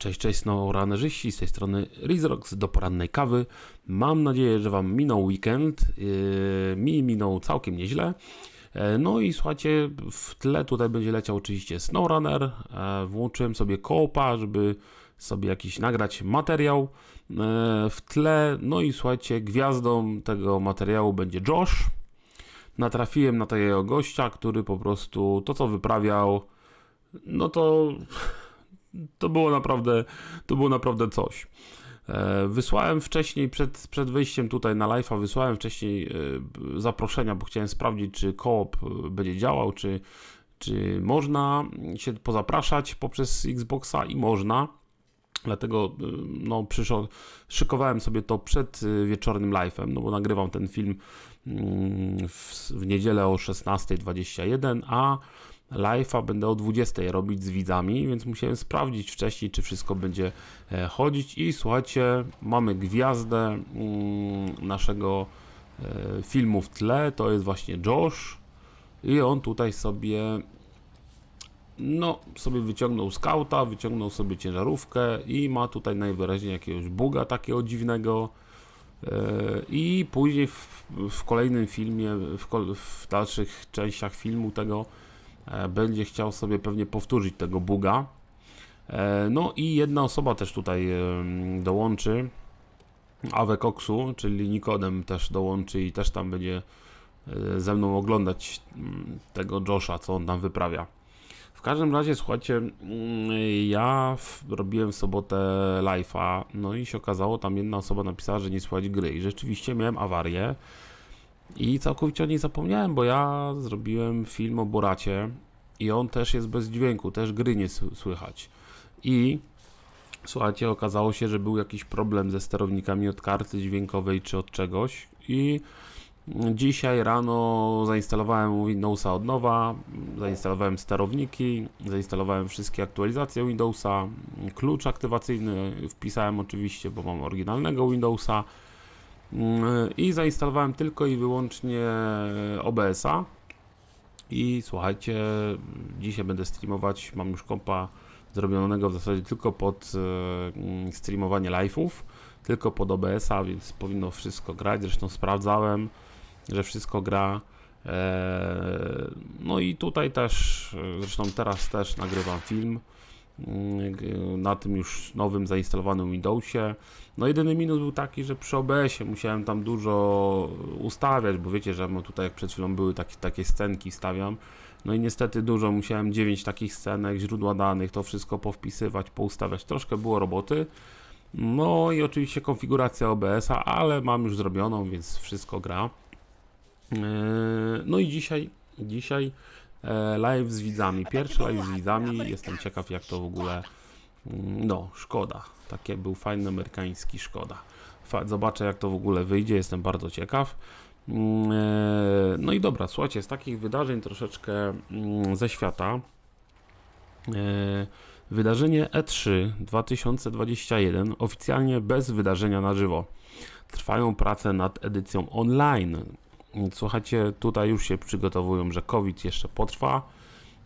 Cześć, cześć snowrunnerzyści, z tej strony Rizrox do porannej kawy. Mam nadzieję, że Wam minął weekend, yy, mi minął całkiem nieźle. Yy, no i słuchajcie, w tle tutaj będzie leciał oczywiście SnowRunner. Yy, włączyłem sobie kopa, żeby sobie jakiś nagrać materiał w tle. No i słuchajcie, gwiazdą tego materiału będzie Josh. Natrafiłem na tego gościa, który po prostu to co wyprawiał, no to to było naprawdę, to było naprawdę coś. E, wysłałem wcześniej, przed, przed wyjściem tutaj na live'a, wysłałem wcześniej e, zaproszenia, bo chciałem sprawdzić, czy koop e, będzie działał, czy, czy można się pozapraszać poprzez Xboxa i można. Dlatego no, przyszło, szykowałem sobie to przed wieczornym live'em, no bo nagrywam ten film mm, w, w niedzielę o 16.21, a live'a będę o 20 robić z widzami, więc musiałem sprawdzić wcześniej, czy wszystko będzie e, chodzić i słuchajcie, mamy gwiazdę mm, naszego e, filmu w tle, to jest właśnie Josh i on tutaj sobie no, sobie wyciągnął skauta, wyciągnął sobie ciężarówkę i ma tutaj najwyraźniej jakiegoś buga takiego dziwnego, e, i później w, w, kolejnym filmie, w, w dalszych częściach filmu tego E, będzie chciał sobie pewnie powtórzyć tego buga. E, no i jedna osoba też tutaj dołączy, Awekoksu, czyli Nikodem też dołączy i też tam będzie e, ze mną oglądać mm, tego Josha, co on tam wyprawia. W każdym razie, słuchajcie, mm, ja robiłem w sobotę live'a, no i się okazało, tam jedna osoba napisała, że nie słychać gry i rzeczywiście miałem awarię. I całkowicie o niej zapomniałem, bo ja zrobiłem film o Boracie i on też jest bez dźwięku, też gry nie słychać. I słuchajcie, okazało się, że był jakiś problem ze sterownikami od karty dźwiękowej czy od czegoś i mm, dzisiaj rano zainstalowałem Windowsa od nowa, zainstalowałem sterowniki, zainstalowałem wszystkie aktualizacje Windowsa, klucz aktywacyjny wpisałem oczywiście, bo mam oryginalnego Windowsa, Mm, i zainstalowałem tylko i wyłącznie OBS-a i słuchajcie, dzisiaj będę streamować, mam już kompa zrobionego w zasadzie tylko pod e, mm, streamowanie live'ów, tylko pod OBS-a, więc powinno wszystko grać, zresztą sprawdzałem, że wszystko gra. E, no i tutaj też, e, zresztą teraz też nagrywam film Mm, na tym już nowym zainstalowanym Windowsie. No jedyny minus był taki, że przy OBS-ie musiałem tam dużo ustawiać, bo wiecie, że no tutaj jak przed chwilą były takie, takie scenki stawiam, no i niestety dużo, musiałem 9 takich scenek, źródła danych, to wszystko powpisywać, poustawiać, troszkę było roboty. No i oczywiście konfiguracja OBS-a, ale mam już zrobioną, więc wszystko gra. Yy, no i dzisiaj, dzisiaj E, live z widzami. Pierwszy live z widzami, jestem ciekaw jak to w ogóle, mm, no szkoda, taki był fajny amerykański szkoda. Zobaczę jak to w ogóle wyjdzie, jestem bardzo ciekaw. Mm, e, no i dobra, słuchajcie, z takich wydarzeń troszeczkę mm, ze świata. E, wydarzenie E3 2021 oficjalnie bez wydarzenia na żywo. Trwają prace nad edycją online, Słuchajcie, tutaj już się przygotowują, że COVID jeszcze potrwa,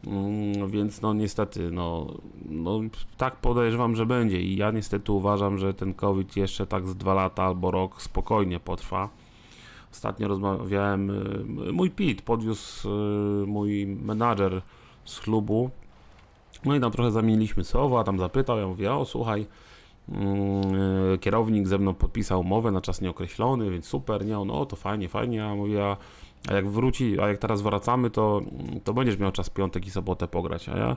mm, więc no niestety, no, no tak podejrzewam, że będzie i ja niestety uważam, że ten COVID jeszcze tak z dwa lata albo rok spokojnie potrwa. Ostatnio rozmawiałem, y, mój PIT podwiózł y, mój menadżer z klubu, no i tam trochę zamieniliśmy słowa, tam zapytał, ja mówię, o słuchaj, Mm, e, kierownik ze mną podpisał umowę na czas nieokreślony, więc super, nie, on, o to fajnie, fajnie, a mówię, a, a jak wróci, a jak teraz wracamy, to, to będziesz miał czas piątek i sobotę pograć, a ja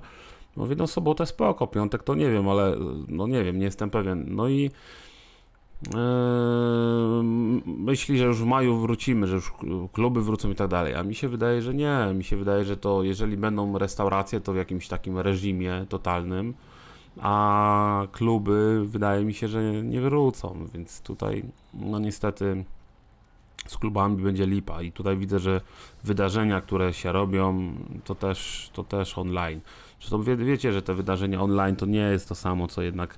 mówię, no sobotę spoko, piątek to nie wiem, ale no nie wiem, nie jestem pewien, no i e, myśli, że już w maju wrócimy, że już kluby wrócą i tak dalej, a mi się wydaje, że nie, mi się wydaje, że to jeżeli będą restauracje, to w jakimś takim reżimie totalnym, a kluby wydaje mi się, że nie wrócą, więc tutaj no niestety z klubami będzie lipa i tutaj widzę, że wydarzenia, które się robią, to też, to też online. Zresztą wie, wiecie, że te wydarzenia online to nie jest to samo, co jednak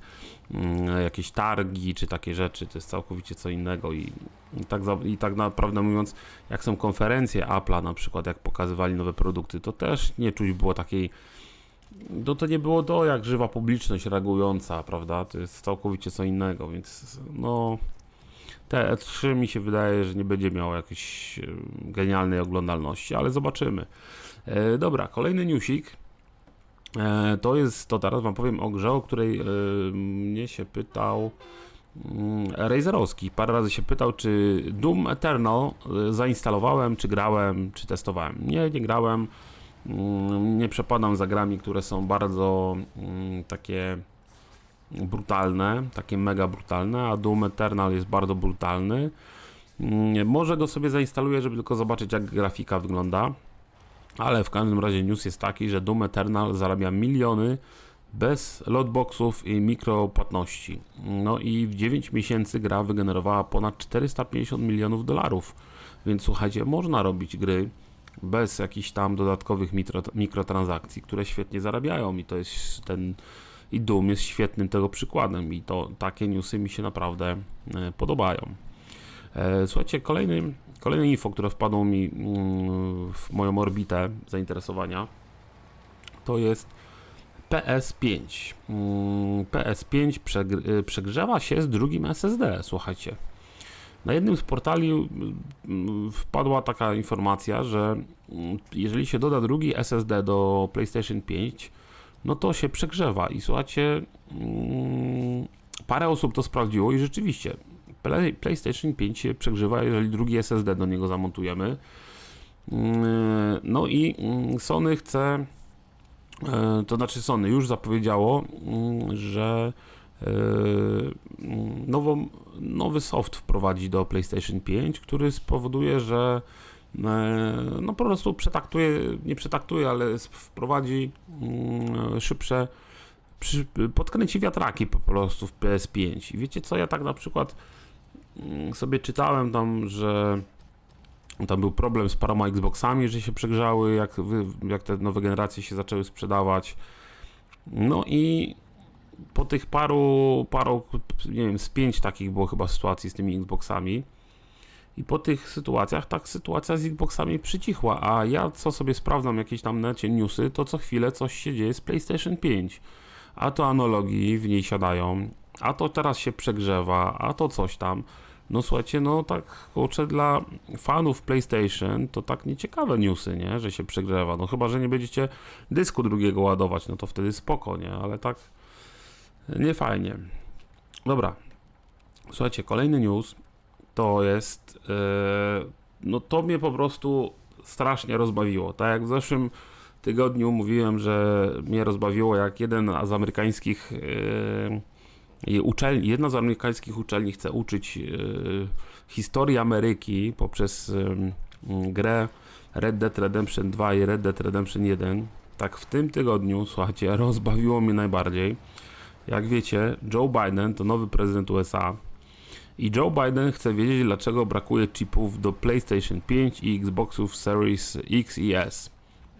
mm, jakieś targi czy takie rzeczy, to jest całkowicie co innego i, i tak, za, i tak naprawdę mówiąc, jak są konferencje Apple'a na przykład, jak pokazywali nowe produkty, to też nie czuć było takiej no to nie było to jak żywa publiczność reagująca, prawda? To jest całkowicie co innego, więc no. Te E3 mi się wydaje, że nie będzie miało jakiejś genialnej oglądalności, ale zobaczymy. E, dobra, kolejny newsik. E, to jest, to teraz Wam powiem o grze, o której e, mnie się pytał mm, Razerowski. Parę razy się pytał, czy Doom Eternal e, zainstalowałem, czy grałem, czy testowałem. Nie, nie grałem. Mm, nie przepadam za grami, które są bardzo mm, takie brutalne, takie mega brutalne, a Doom Eternal jest bardzo brutalny. Mm, może go sobie zainstaluję, żeby tylko zobaczyć jak grafika wygląda. Ale w każdym razie news jest taki, że Doom Eternal zarabia miliony bez lotboxów i mikropłatności. No i w 9 miesięcy gra wygenerowała ponad 450 milionów dolarów. Więc słuchajcie, można robić gry bez jakichś tam dodatkowych mikrotransakcji, które świetnie zarabiają i to jest ten i Doom jest świetnym tego przykładem i to takie newsy mi się naprawdę e, podobają. E, słuchajcie, kolejny, kolejne info, które wpadło mi mm, w moją orbitę zainteresowania, to jest PS5. PS5 mm, y, przegrzewa się z drugim SSD, słuchajcie. Na jednym z portali mm, mm, wpadła taka informacja, że mm, jeżeli się doda drugi SSD do PlayStation 5, no to się przegrzewa i słuchajcie, parę osób to sprawdziło i rzeczywiście PlayStation 5 się przegrzewa, jeżeli drugi SSD do niego zamontujemy. No i Sony chce, e, to znaczy Sony już zapowiedziało, że Yy, nową, nowy soft wprowadzi do PlayStation 5, który spowoduje, że yy, no po prostu przetaktuje, nie przetaktuje, ale wprowadzi yy, szybsze, podkręci wiatraki po prostu w PS5. I wiecie co, ja tak na przykład sobie czytałem tam, że tam był problem z paroma Xboxami, że się przegrzały, jak, jak te nowe generacje się zaczęły sprzedawać. No i po tych paru, paru, nie wiem, z pięć takich było chyba sytuacji z tymi Xboxami. I po tych sytuacjach tak sytuacja z Xboxami przycichła, a ja co sobie sprawdzam jakieś tam necie newsy, to co chwilę coś się dzieje z PlayStation 5. A to analogii w niej siadają, a to teraz się przegrzewa, a to coś tam. No słuchajcie, no tak kurczę dla fanów PlayStation to tak nieciekawe newsy, nie? Że się przegrzewa. No chyba, że nie będziecie dysku drugiego ładować, no to wtedy spoko, nie? Ale tak nie fajnie. Dobra. Słuchajcie, kolejny news to jest. Yy, no to mnie po prostu strasznie rozbawiło. Tak jak w zeszłym tygodniu mówiłem, że mnie rozbawiło, jak jeden z amerykańskich yy, uczelni, jedna z amerykańskich uczelni chce uczyć yy, historii Ameryki poprzez grę Red Dead Redemption 2 i Red Dead Redemption 1. Tak w tym tygodniu, słuchajcie, rozbawiło mnie najbardziej jak wiecie, Joe Biden to nowy prezydent USA i Joe Biden chce wiedzieć, dlaczego brakuje chipów do PlayStation 5 i Xboxów Series X i S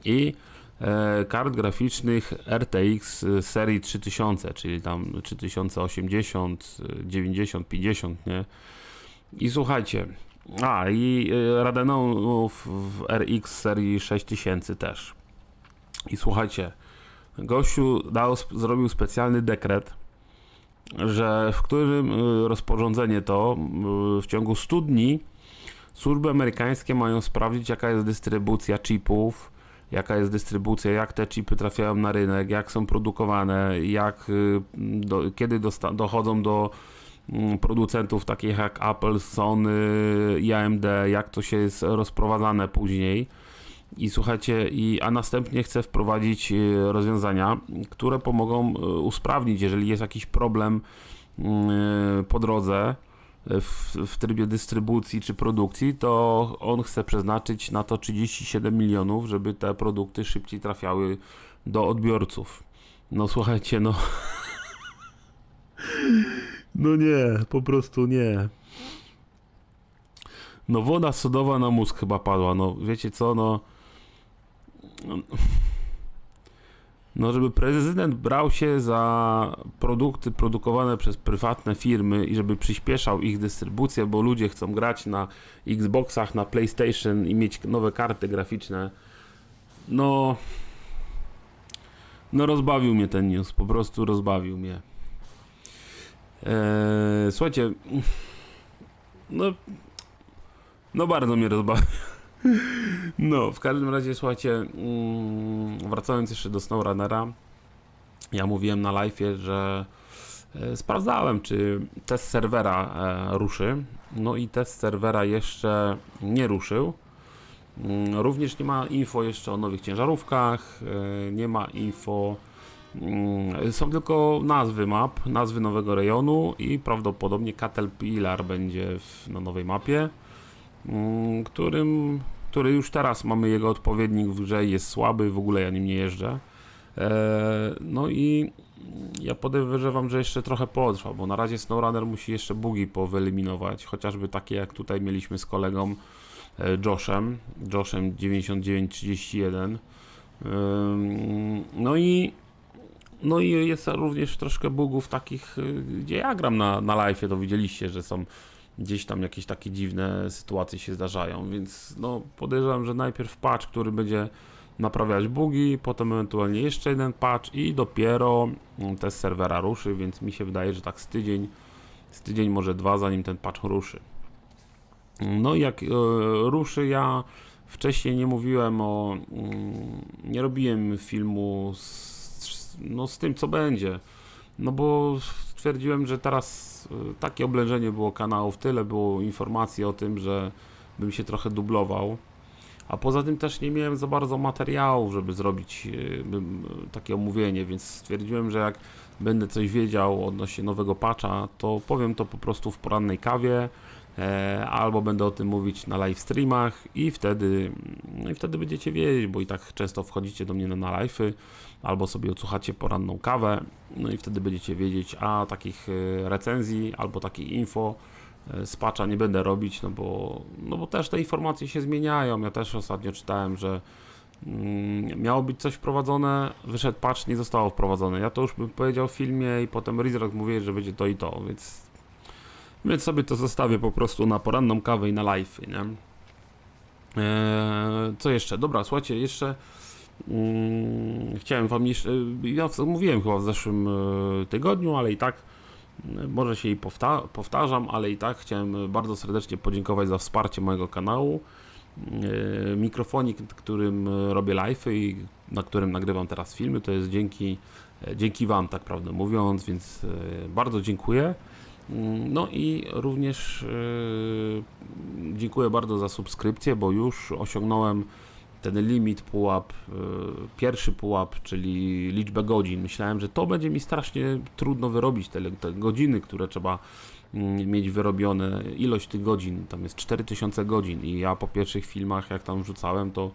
i e, kart graficznych RTX e, serii 3000, czyli tam 3080, 90, 50, nie? I słuchajcie, a i e, Radeonów w RX serii 6000 też. I słuchajcie, Gościu dał, zrobił specjalny dekret, że w którym y, rozporządzenie to y, w ciągu 100 dni służby amerykańskie mają sprawdzić, jaka jest dystrybucja chipów, jaka jest dystrybucja, jak te chipy trafiają na rynek, jak są produkowane, jak, y, do, kiedy dochodzą do mm, producentów takich jak Apple, Sony i AMD, jak to się jest rozprowadzane później. I słuchajcie, i, a następnie chcę wprowadzić y, rozwiązania, które pomogą y, usprawnić, jeżeli jest jakiś problem y, po drodze w, w trybie dystrybucji czy produkcji, to on chce przeznaczyć na to 37 milionów, żeby te produkty szybciej trafiały do odbiorców. No słuchajcie, no. No nie, po prostu nie. No woda sodowa na mózg chyba padła. No wiecie co, no. No, no, żeby prezydent brał się za produkty produkowane przez prywatne firmy i żeby przyspieszał ich dystrybucję, bo ludzie chcą grać na Xboxach, na PlayStation i mieć nowe karty graficzne. No, no rozbawił mnie ten news, po prostu rozbawił mnie. Eee, słuchajcie, no, no bardzo mnie rozbawił. No, w każdym razie, słuchajcie, mm, wracając jeszcze do SnowRunnera, ja mówiłem na live'ie, że e, sprawdzałem, czy test serwera e, ruszy. No i test serwera jeszcze nie ruszył. Mm, również nie ma info jeszcze o nowych ciężarówkach, e, nie ma info. Mm, są tylko nazwy map, nazwy nowego rejonu i prawdopodobnie Caterpillar będzie w, na nowej mapie. Mm, którym, który już teraz mamy jego odpowiednik w grze, jest słaby, w ogóle ja nim nie jeżdżę. E, no i ja podejrzewam, że jeszcze trochę potrwa, bo na razie SnowRunner musi jeszcze bugi powyeliminować, chociażby takie jak tutaj mieliśmy z kolegą e, Joshem, Joshem 9931. E, no i no i jest również troszkę bugów takich, gdzie ja gram na, na live, to widzieliście, że są gdzieś tam jakieś takie dziwne sytuacje się zdarzają, więc no podejrzewam, że najpierw patch, który będzie naprawiać bugi, potem ewentualnie jeszcze jeden patch i dopiero no, test serwera ruszy, więc mi się wydaje, że tak z tydzień, z tydzień może dwa, zanim ten patch ruszy. No i jak e, ruszy, ja wcześniej nie mówiłem o, mm, nie robiłem filmu z, no, z tym, co będzie, no bo stwierdziłem, że teraz y, takie oblężenie było kanałów, tyle było informacji o tym, że bym się trochę dublował. A poza tym też nie miałem za bardzo materiałów, żeby zrobić y, y, takie omówienie, więc stwierdziłem, że jak będę coś wiedział odnośnie nowego patcha, to powiem to po prostu w porannej kawie E, albo będę o tym mówić na live streamach i wtedy, no i wtedy będziecie wiedzieć, bo i tak często wchodzicie do mnie na, na live'y, albo sobie odsłuchacie poranną kawę, no i wtedy będziecie wiedzieć, a takich e, recenzji albo takiej info e, z nie będę robić, no bo, no bo też te informacje się zmieniają. Ja też ostatnio czytałem, że mm, miało być coś wprowadzone, wyszedł patch, nie zostało wprowadzone. Ja to już bym powiedział w filmie i potem Rizrock mówi, że będzie to i to, więc więc sobie to zostawię po prostu na poranną kawę i na live, nie? Eee, co jeszcze? Dobra, słuchajcie, jeszcze mm, chciałem wam jeszcze, ja mówiłem chyba w zeszłym e, tygodniu, ale i tak e, może się i powta powtarzam, ale i tak chciałem e, bardzo serdecznie podziękować za wsparcie mojego kanału. mikrofonik, którym robię live'y i na którym nagrywam teraz filmy, to jest dzięki, dzięki Wam, tak prawdę mówiąc, więc bardzo dziękuję. Mm, no i również y, dziękuję bardzo za subskrypcję, bo już osiągnąłem ten limit pułap, y, pierwszy pułap, czyli liczbę godzin. Myślałem, że to będzie mi strasznie trudno wyrobić te, te godziny, które trzeba mm, mieć wyrobione. Ilość tych godzin, tam jest 4000 godzin i ja po pierwszych filmach, jak tam rzucałem, to,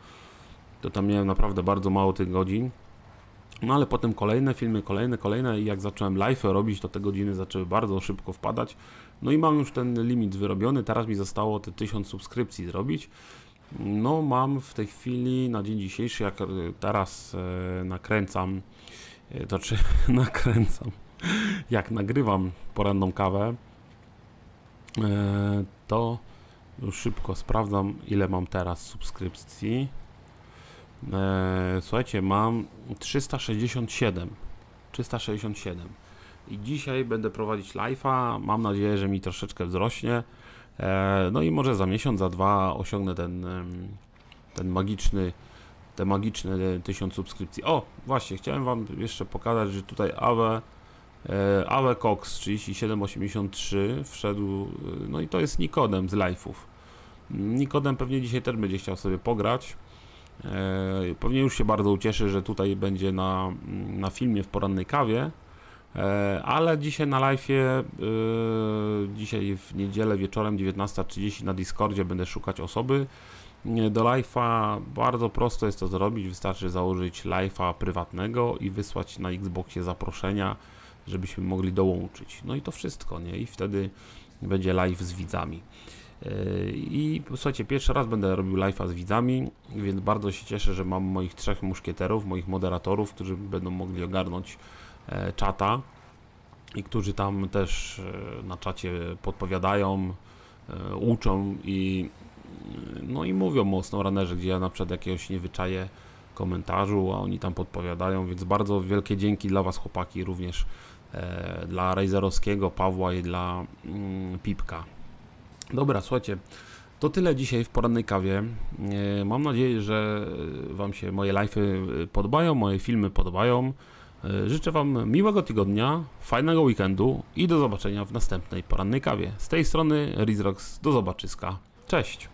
to tam miałem naprawdę bardzo mało tych godzin. No ale potem kolejne filmy, kolejne, kolejne i jak zacząłem live robić, to te godziny zaczęły bardzo szybko wpadać. No i mam już ten limit wyrobiony, teraz mi zostało te 1000 subskrypcji zrobić. No mam w tej chwili, na dzień dzisiejszy, jak e, teraz e, nakręcam, e, to czy nakręcam, jak nagrywam poranną kawę, e, to już szybko sprawdzam ile mam teraz subskrypcji. E, słuchajcie, mam 367. 367. I dzisiaj będę prowadzić live'a. Mam nadzieję, że mi troszeczkę wzrośnie. E, no i może za miesiąc, za dwa osiągnę ten, ten magiczny te magiczne 1000 subskrypcji. O, właśnie, chciałem Wam jeszcze pokazać, że tutaj Awe, Awe Cox 3783 wszedł, e, no i to jest Nikodem z live'ów. Nikodem pewnie dzisiaj też będzie chciał sobie pograć. E, pewnie już się bardzo ucieszy, że tutaj będzie na, na filmie w porannej kawie, e, ale dzisiaj na live'ie, dzisiaj w niedzielę wieczorem 19.30 na Discordzie będę szukać osoby e, do live'a. Bardzo prosto jest to zrobić, wystarczy założyć live'a prywatnego i wysłać na Xboxie zaproszenia, żebyśmy mogli dołączyć. No i to wszystko, nie? I wtedy będzie live z widzami. Yy, I słuchajcie, pierwszy raz będę robił live'a z widzami, więc bardzo się cieszę, że mam moich trzech muszkieterów, moich moderatorów, którzy będą mogli ogarnąć e, czata i którzy tam też e, na czacie podpowiadają, e, uczą i no i mówią mocno ranerze, gdzie ja na przykład jakiegoś nie wyczaję komentarzu, a oni tam podpowiadają, więc bardzo wielkie dzięki dla Was chłopaki również, e, dla Razerowskiego, Pawła i dla mm, Pipka. Dobra, słuchajcie, to tyle dzisiaj w porannej kawie. E, mam nadzieję, że Wam się moje live'y e, podobają, moje filmy podobają. E, życzę Wam miłego tygodnia, fajnego weekendu i do zobaczenia w następnej porannej kawie. Z tej strony Rizrox, do zobaczyska. Cześć!